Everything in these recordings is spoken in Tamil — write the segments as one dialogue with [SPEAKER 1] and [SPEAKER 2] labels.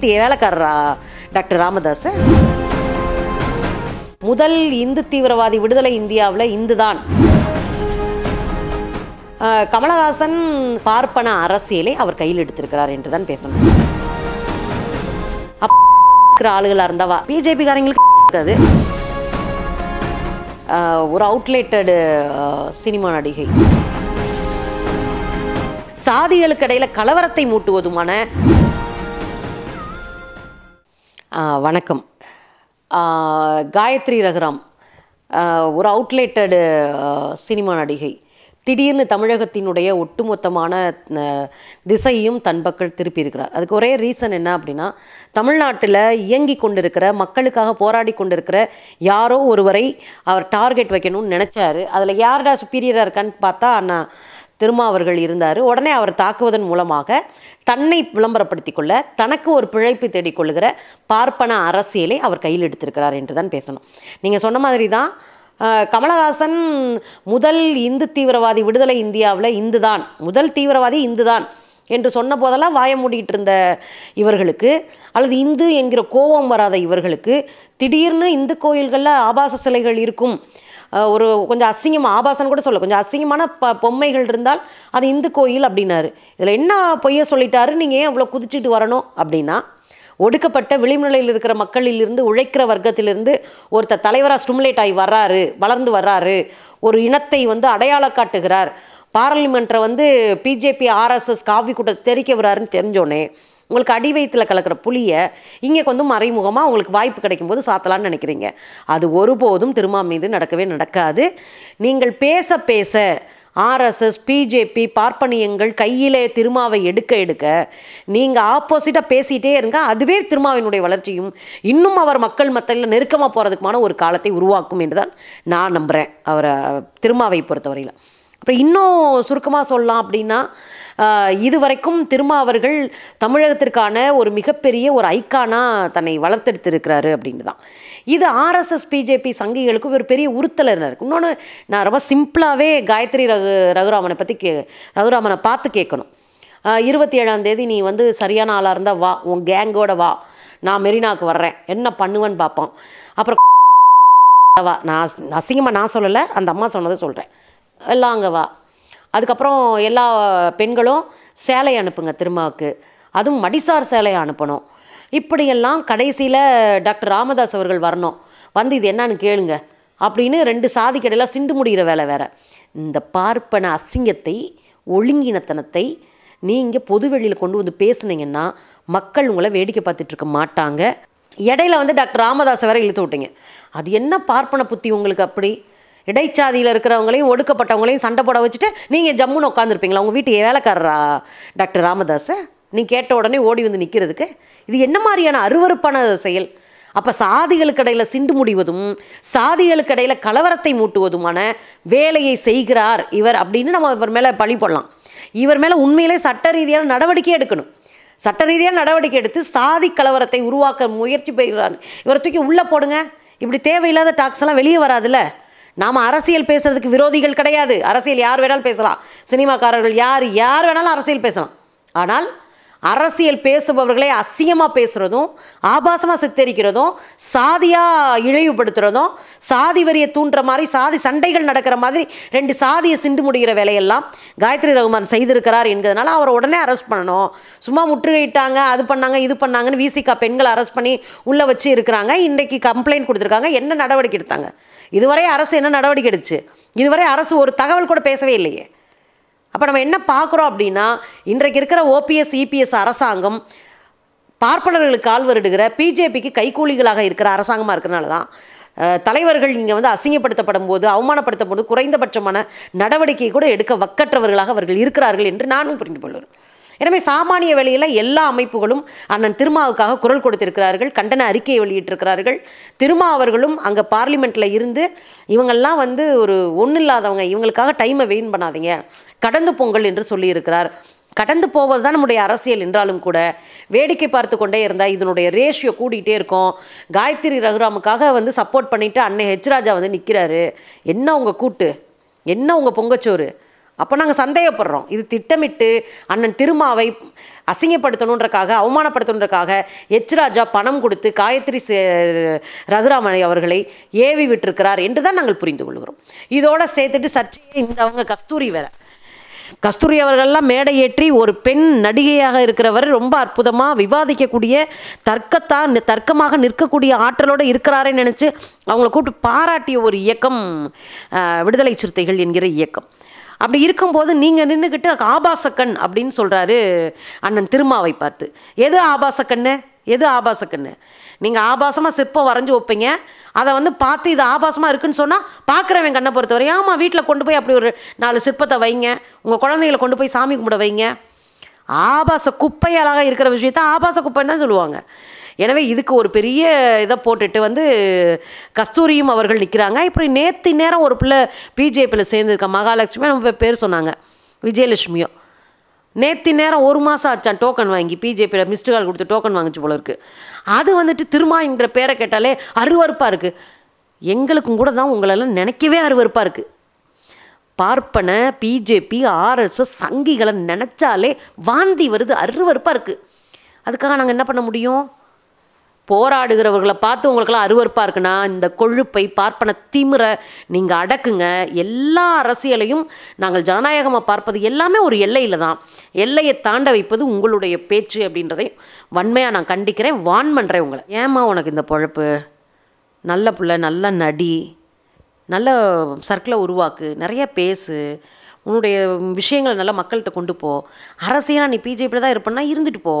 [SPEAKER 1] வீட்டு வேலைக்காரரா டாக்டர் ராமதாஸ் முதல் இந்து தீவிரவாதி விடுதலை இந்தியாவில் இந்து தான் கமலஹாசன் பார்ப்பன அரசியலை அவர் கையில் எடுத்திருக்கிறார் என்று தான் பேசணும் ஆளுகளாக இருந்தவா பிஜேபி காரங்களுக்கு ஒரு அவுட்லேட்டடு சினிமா நடிகை சாதிகளுக்கு இடையில கலவரத்தை மூட்டுவதுமான வணக்கம் காயத்ரி ரகுராம் ஒரு அவுட்லேட்டடு சினிமா நடிகை திடீர்னு தமிழகத்தினுடைய ஒட்டுமொத்தமான திசையும் தன் பக்கம் திருப்பியிருக்கிறார் அதுக்கு ஒரே ரீசன் என்ன அப்படின்னா தமிழ்நாட்டில் இயங்கி கொண்டிருக்கிற மக்களுக்காக போராடி கொண்டிருக்கிற யாரோ ஒருவரை அவர் டார்கெட் வைக்கணும்னு நினச்சாரு அதில் யாரடா சுப்பீரியராக இருக்கான்னு பார்த்தா நான் திருமாவர்கள் இருந்தார் உடனே அவர் தாக்குவதன் மூலமாக தன்னை விளம்பரப்படுத்திக் கொள்ள தனக்கு ஒரு பிழைப்பு தேடிக்கொள்கிற பார்ப்பன அரசியலை அவர் கையில் எடுத்திருக்கிறார் என்று தான் பேசணும் நீங்கள் சொன்ன மாதிரி தான் கமலஹாசன் முதல் இந்து தீவிரவாதி விடுதலை இந்தியாவில் இந்து தான் முதல் தீவிரவாதி இந்து தான் என்று சொன்ன போதெல்லாம் வாய மூடிக்கிட்டு இருந்த இவர்களுக்கு அல்லது இந்து என்கிற கோபம் வராத இவர்களுக்கு திடீர்னு இந்து கோயில்களில் ஆபாச சிலைகள் இருக்கும் ஒரு கொஞ்சம் அசிங்கம் ஆபாசம் கூட சொல்ல கொஞ்சம் அசிங்கமான ப பொம்மைகள் இருந்தால் அது இந்து கோயில் அப்படின்னாரு இதில் என்ன பொய்ய சொல்லிட்டாரு நீங்கள் ஏன் அவ்வளோ குதிச்சுட்டு வரணும் அப்படின்னா ஒடுக்கப்பட்ட நிலையில் இருக்கிற மக்களிலிருந்து உழைக்கிற வர்க்கத்திலிருந்து ஒருத்தர் தலைவராக ஸ்டிமுலேட் ஆகி வர்றாரு வளர்ந்து வர்றாரு ஒரு இனத்தை வந்து அடையாளம் காட்டுகிறார் பார்லிமெண்ட்டை வந்து பிஜேபி ஆர்எஸ்எஸ் காவி கூட்ட தெரிக்க விடாருன்னு தெரிஞ்சோடனே உங்களுக்கு அடி வயிற்றில் கலக்கிற புளியை இங்கே கொஞ்சம் மறைமுகமாக உங்களுக்கு வாய்ப்பு கிடைக்கும் போது சாத்தலான்னு நினைக்கிறீங்க அது ஒருபோதும் திருமா மீது நடக்கவே நடக்காது நீங்கள் பேச பேச ஆர்எஸ்எஸ் பிஜேபி பார்ப்பனியங்கள் கையிலே திருமாவை எடுக்க எடுக்க நீங்கள் ஆப்போசிட்டாக பேசிகிட்டே இருங்க அதுவே திருமாவினுடைய வளர்ச்சியும் இன்னும் அவர் மக்கள் மத்தியில் நெருக்கமாக போகிறதுக்குமான ஒரு காலத்தை உருவாக்கும் என்று தான் நான் நம்புகிறேன் அவரை திருமாவை பொறுத்தவரையில் அப்புறம் இன்னும் சுருக்கமாக சொல்லலாம் அப்படின்னா இதுவரைக்கும் திருமாவர்கள் தமிழகத்திற்கான ஒரு மிகப்பெரிய ஒரு ஐக்கானாக தன்னை வளர்த்தெடுத்திருக்கிறாரு அப்படின்னு தான் இது ஆர்எஸ்எஸ் பிஜேபி சங்கிகளுக்கும் ஒரு பெரிய உறுத்தலர் இருக்கும் இன்னொன்று நான் ரொம்ப சிம்பிளாகவே காயத்ரி ரகு ரகுராமனை பற்றி கே ரகுராமனை பார்த்து கேட்கணும் இருபத்தி ஏழாம் தேதி நீ வந்து சரியான ஆளாக இருந்தால் வா உன் கேங்கோட வா நான் மெரினாவுக்கு வர்றேன் என்ன பண்ணுவேன்னு பார்ப்போம் அப்புறம் வா நான் அசிங்கமாக நான் சொல்லலை அந்த அம்மா சொன்னதை சொல்கிறேன் வா அதுக்கப்புறம் எல்லா பெண்களும் சேலை அனுப்புங்க திருமாவுக்கு அதுவும் மடிசார் சேலையை அனுப்பணும் இப்படியெல்லாம் கடைசியில் டாக்டர் ராமதாஸ் அவர்கள் வரணும் வந்து இது என்னன்னு கேளுங்க அப்படின்னு ரெண்டு சாதி கடையில் சிண்டு முடிகிற வேலை வேற இந்த பார்ப்பன அசிங்கத்தை ஒழுங்கினத்தனத்தை நீங்கள் பொதுவெளியில் கொண்டு வந்து பேசுனீங்கன்னா மக்கள் உங்களை வேடிக்கை பார்த்துட்ருக்க மாட்டாங்க இடையில வந்து டாக்டர் ராமதாஸ் வேற இழுத்து விட்டீங்க அது என்ன பார்ப்பன புத்தி உங்களுக்கு அப்படி இடைச்சாதியில் இருக்கிறவங்களையும் ஒடுக்கப்பட்டவங்களையும் சண்டை போட வச்சுட்டு நீங்கள் ஜம்முன்னு உட்காந்துருப்பீங்களா உங்கள் வீட்டு வேலைக்காரரா டாக்டர் ராமதாஸை நீ கேட்ட உடனே ஓடி வந்து நிற்கிறதுக்கு இது என்ன மாதிரியான அருவறுப்பான செயல் அப்போ சாதிகளுக்கு இடையில் சிண்டு முடிவதும் சாதிகளுக்கு இடையில் கலவரத்தை மூட்டுவதுமான வேலையை செய்கிறார் இவர் அப்படின்னு நம்ம இவர் மேலே பழி போடலாம் இவர் மேலே உண்மையிலே சட்ட ரீதியான நடவடிக்கை எடுக்கணும் சட்ட ரீதியான நடவடிக்கை எடுத்து சாதி கலவரத்தை உருவாக்க முயற்சி பெறுகிறார் இவரை தூக்கி உள்ளே போடுங்க இப்படி தேவையில்லாத டாக்ஸ் எல்லாம் வெளியே வராதுல்ல நாம் அரசியல் பேசுறதுக்கு விரோதிகள் கிடையாது அரசியல் யார் வேணாலும் பேசலாம் சினிமாக்காரர்கள் யார் யார் வேணாலும் அரசியல் பேசலாம் ஆனால் அரசியல் பேசுபவர்களை அசியமாக பேசுகிறதும் ஆபாசமாக சித்தரிக்கிறதும் சாதியாக இழிவுபடுத்துகிறதும் சாதி வரியை தூண்டுற மாதிரி சாதி சண்டைகள் நடக்கிற மாதிரி ரெண்டு சாதியை சிண்டு முடிகிற வேலையெல்லாம் காயத்ரி ரகுமான் செய்திருக்கிறார் என்கிறதுனால அவரை உடனே அரெஸ்ட் பண்ணணும் சும்மா முற்றுகையிட்டாங்க அது பண்ணாங்க இது பண்ணாங்கன்னு விசிகா பெண்களை அரெஸ்ட் பண்ணி உள்ளே வச்சு இருக்கிறாங்க இன்றைக்கு கம்ப்ளைண்ட் கொடுத்துருக்காங்க என்ன நடவடிக்கை எடுத்தாங்க இதுவரை அரசு என்ன நடவடிக்கை எடுச்சு இதுவரை அரசு ஒரு தகவல் கூட பேசவே இல்லையே அப்போ நம்ம என்ன பார்க்குறோம் அப்படின்னா இன்றைக்கு இருக்கிற ஓபிஎஸ் இபிஎஸ் அரசாங்கம் பார்ப்பனர்களுக்கு ஆள் வருடுகிற பிஜேபிக்கு கைகூலிகளாக இருக்கிற அரசாங்கமாக இருக்கிறனால தான் தலைவர்கள் இங்கே வந்து அசிங்கப்படுத்தப்படும் போது அவமானப்படுத்தப்படும் போது குறைந்தபட்சமான நடவடிக்கை கூட எடுக்க வக்கற்றவர்களாக அவர்கள் இருக்கிறார்கள் என்று நானும் புரிந்து கொள்வேன் எனவே சாமானிய வேலையில் எல்லா அமைப்புகளும் அண்ணன் திருமாவுக்காக குரல் கொடுத்திருக்கிறார்கள் கண்டன அறிக்கையை வெளியிட்டிருக்கிறார்கள் திருமா அவர்களும் அங்கே பார்லிமெண்ட்டில் இருந்து இவங்கெல்லாம் வந்து ஒரு ஒன்றும் இல்லாதவங்க இவங்களுக்காக டைமை வெயின் பண்ணாதீங்க கடந்து பொங்கல் என்று சொல்லியிருக்கிறார் கடந்து போவது தான் நம்முடைய அரசியல் என்றாலும் கூட வேடிக்கை பார்த்து கொண்டே இருந்தால் இதனுடைய ரேஷியோ கூட்டிகிட்டே இருக்கும் காயத்ரி ரகுராமுக்காக வந்து சப்போர்ட் பண்ணிவிட்டு அன்னை ஹெச்ராஜா வந்து நிற்கிறாரு என்ன உங்கள் கூட்டு என்ன உங்கள் பொங்கச்சோறு அப்போ நாங்கள் சந்தேகப்படுறோம் இது திட்டமிட்டு அண்ணன் திருமாவை அசிங்கப்படுத்தணுன்றக்காக அவமானப்படுத்தணுன்றக்காக எச்ராஜா பணம் கொடுத்து காயத்ரி ரகுராமனை அவர்களை ஏவி விட்டிருக்கிறார் என்று தான் நாங்கள் புரிந்து கொள்கிறோம் இதோடு சேர்த்துட்டு சர்ச்சையை இந்த அவங்க கஸ்தூரி வேற கஸ்தூரி அவர்கள்லாம் மேடை ஏற்றி ஒரு பெண் நடிகையாக இருக்கிறவர் ரொம்ப அற்புதமாக விவாதிக்கக்கூடிய தர்க்கத்தா தர்க்கமாக நிற்கக்கூடிய ஆற்றலோடு இருக்கிறாரே நினச்சி அவங்கள கூப்பிட்டு பாராட்டிய ஒரு இயக்கம் விடுதலை சிறுத்தைகள் என்கிற இயக்கம் அப்படி இருக்கும்போது நீங்கள் நின்றுக்கிட்டு ஆபாசக்கண் அப்படின்னு சொல்கிறாரு அண்ணன் திருமாவை பார்த்து எது ஆபாசக்கண்ணு எது ஆபாசக்கண்ணு நீங்கள் ஆபாசமாக சிற்பம் வரைஞ்சி வைப்பீங்க அதை வந்து பார்த்து இது ஆபாசமாக இருக்குன்னு சொன்னால் பார்க்குறவன் கண்ணை பொறுத்தவரை ஆமாம் வீட்டில் கொண்டு போய் அப்படி ஒரு நாலு சிற்பத்தை வைங்க உங்கள் குழந்தைங்களை கொண்டு போய் சாமி கும்பிட வைங்க ஆபாச குப்பையாளாக இருக்கிற விஷயத்த ஆபாச குப்பைன்னு தான் சொல்லுவாங்க எனவே இதுக்கு ஒரு பெரிய இதை போட்டுட்டு வந்து கஸ்தூரியும் அவர்கள் நிற்கிறாங்க இப்படி நேற்று நேரம் ஒரு பிள்ளை பிஜேபியில் சேர்ந்துருக்க மகாலட்சுமி நம்ம பேர் சொன்னாங்க விஜயலட்சுமியும் நேற்று நேரம் ஒரு மாதம் ஆச்சான் டோக்கன் வாங்கி பிஜேபியில் மிஸ்டு கால் கொடுத்து டோக்கன் வாங்கிச்சு போல இருக்கு அது வந்துட்டு திருமா என்ற பேரை கேட்டாலே அருவறுப்பாக இருக்குது எங்களுக்கும் கூட தான் உங்களெல்லாம் நினைக்கவே அருவறுப்பாக இருக்குது பார்ப்பன பிஜேபி ஆர்எஸ்எஸ் சங்கிகளை நினச்சாலே வாந்தி வருது அருவறுப்பாக இருக்குது அதுக்காக நாங்கள் என்ன பண்ண முடியும் போராடுகிறவர்களை பார்த்து உங்களுக்கெல்லாம் அருவறுப்பாக இருக்குன்னா இந்த கொழுப்பை பார்ப்பன திமிர நீங்கள் அடக்குங்க எல்லா அரசியலையும் நாங்கள் ஜனநாயகமாக பார்ப்பது எல்லாமே ஒரு எல்லையில் தான் எல்லையை தாண்ட வைப்பது உங்களுடைய பேச்சு அப்படின்றதையும் வன்மையாக நான் கண்டிக்கிறேன் வான் பண்ணுறேன் உங்களை ஏமா உனக்கு இந்த பொழப்பு நல்ல பிள்ளை நல்ல நடி நல்ல சர்க்கிளை உருவாக்கு நிறைய பேசு உன்னுடைய விஷயங்களை நல்லா மக்கள்கிட்ட கொண்டு போ அரசியலாக நீ பிஜேபியில் தான் இருப்பேன்னா இருந்துட்டு போ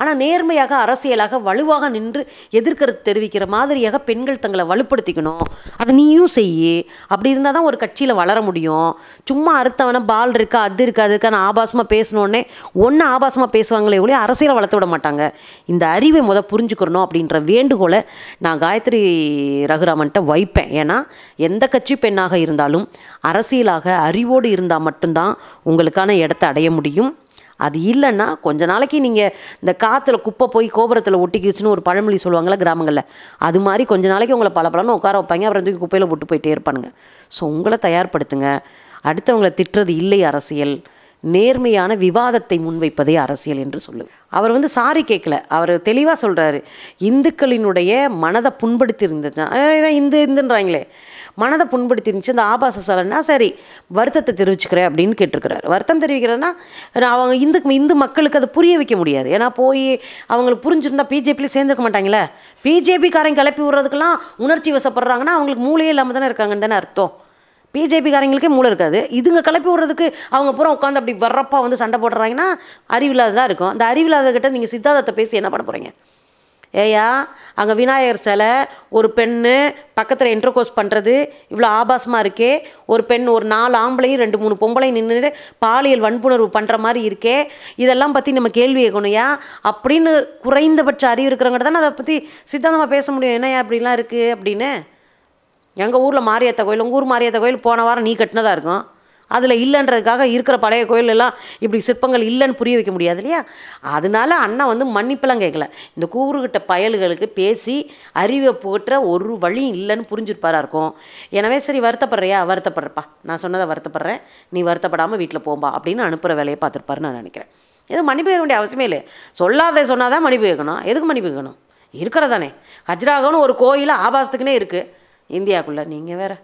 [SPEAKER 1] ஆனால் நேர்மையாக அரசியலாக வலுவாக நின்று எதிர்க்கிறது தெரிவிக்கிற மாதிரியாக பெண்கள் தங்களை வலுப்படுத்திக்கணும் அதை நீயும் செய் அப்படி இருந்தால் தான் ஒரு கட்சியில் வளர முடியும் சும்மா அறுத்தவனை பால் இருக்கா அது இருக்கா அது இருக்கான்னு ஆபாசமாக பேசணுன்னே ஒன்று ஆபாசமாக பேசுவாங்களே ஒழிய அரசியலை வளர்த்து விட மாட்டாங்க இந்த அறிவை முத புரிஞ்சுக்கிறணும் அப்படின்ற வேண்டுகோளை நான் காயத்ரி ரகுராமன்ட்ட வைப்பேன் ஏன்னா எந்த கட்சி பெண்ணாக இருந்தாலும் அரசியலாக அறிவோடு இருந்தால் மட்டும்தான் உங்களுக்கான இடத்த அடைய முடியும் அது இல்லைன்னா கொஞ்ச நாளைக்கு நீங்கள் இந்த காற்றுல குப்பை போய் கோபுரத்தில் ஒட்டிக்கிச்சுன்னு ஒரு பழமொழி சொல்லுவாங்களே கிராமங்களில் அது மாதிரி கொஞ்ச நாளைக்கு உங்களை பல பழம்னு உட்கார வைப்பாங்க அப்புறம் தூக்கி குப்பையில் போட்டு போயிட்டே இருப்பானுங்க ஸோ உங்களை தயார்படுத்துங்க அடுத்தவங்களை திட்டுறது இல்லை அரசியல் நேர்மையான விவாதத்தை முன்வைப்பதே அரசியல் என்று சொல்லுவேன் அவர் வந்து சாரி கேட்கல அவர் தெளிவாக சொல்கிறாரு இந்துக்களினுடைய மனதை புண்படுத்தி இருந்துச்சு இந்து இந்துன்றாங்களே மனதை புண்படுத்தி இருந்துச்சு இந்த ஆபாச சலன்னா சரி வருத்தத்தை தெரிவிச்சுக்கிறேன் அப்படின்னு கேட்டிருக்கிறாரு வருத்தம் தெரிவிக்கிறதுனா அவங்க இந்து இந்து மக்களுக்கு அதை புரிய வைக்க முடியாது ஏன்னா போய் அவங்களுக்கு புரிஞ்சிருந்தா பிஜேபியில் சேர்ந்துருக்க மாட்டாங்களே பிஜேபிக்காரன் கிளப்பி விடுறதுக்கெல்லாம் உணர்ச்சி வசப்படுறாங்கன்னா அவங்களுக்கு மூளையே இல்லாமல் தானே இருக்காங்கன்னு தானே அர்த்தம் பிஜேபிக்காரங்களுக்கே மூளை இருக்காது இதுங்க கிளப்பி விடுறதுக்கு அவங்க பூரா உட்காந்து அப்படி வர்றப்பா வந்து சண்டை போடுறாங்கன்னா அறிவில்லாததாக இருக்கும் அந்த அறிவில்லாதகிட்ட நீங்கள் சித்தாந்தத்தை பேசி என்ன பண்ண போகிறீங்க ஏயா அங்கே விநாயகர் சிலை ஒரு பெண்ணு பக்கத்தில் என்ட்ரகோஸ் பண்ணுறது இவ்வளோ ஆபாசமாக இருக்கே ஒரு பெண் ஒரு நாலு ஆம்பளையும் ரெண்டு மூணு பொம்பளையும் நின்று பாலியல் வன்புணர்வு பண்ணுற மாதிரி இருக்கே இதெல்லாம் பற்றி நம்ம கேள்வி கேட்கணும்யா அப்படின்னு குறைந்தபட்ச அறிவு இருக்கிறவங்க தானே அதை பற்றி சித்தாந்தமாக பேச முடியும் என்னையா அப்படிலாம் இருக்குது அப்படின்னு எங்கள் ஊரில் மாரியாத்த கோயில் உங்கள் ஊர் மாரியாத்தா கோயில் போன வாரம் நீ கட்டினதாக இருக்கும் அதில் இல்லைன்றதுக்காக இருக்கிற பழைய கோயிலெல்லாம் இப்படி சிற்பங்கள் இல்லைன்னு புரிய வைக்க முடியாது இல்லையா அதனால அண்ணன் வந்து மன்னிப்பெல்லாம் கேட்கல இந்த கூறுகிட்ட பயல்களுக்கு பேசி அறிவை போட்டுற ஒரு வழியும் இல்லைன்னு புரிஞ்சுருப்பாரா இருக்கும் எனவே சரி வருத்தப்படுறியா வருத்தப்படுறப்பா நான் சொன்னதை வருத்தப்படுறேன் நீ வருத்தப்படாமல் வீட்டில் போம்பா அப்படின்னு அனுப்புகிற வேலையை பார்த்துருப்பாருன்னு நான் நினைக்கிறேன் எதுவும் மன்னிப்பு கேட்க வேண்டிய அவசியமே இல்லை சொல்லாத சொன்னால் தான் மன்னிப்பு கேட்கணும் எதுக்கு மன்னிப்பு கேட்கணும் இருக்கிறதானே ஹஜ்ராகன்னு ஒரு கோயில் ஆபாசத்துக்குன்னே இருக்குது இந்தியாக்குள்ளே நீங்கள் வேறு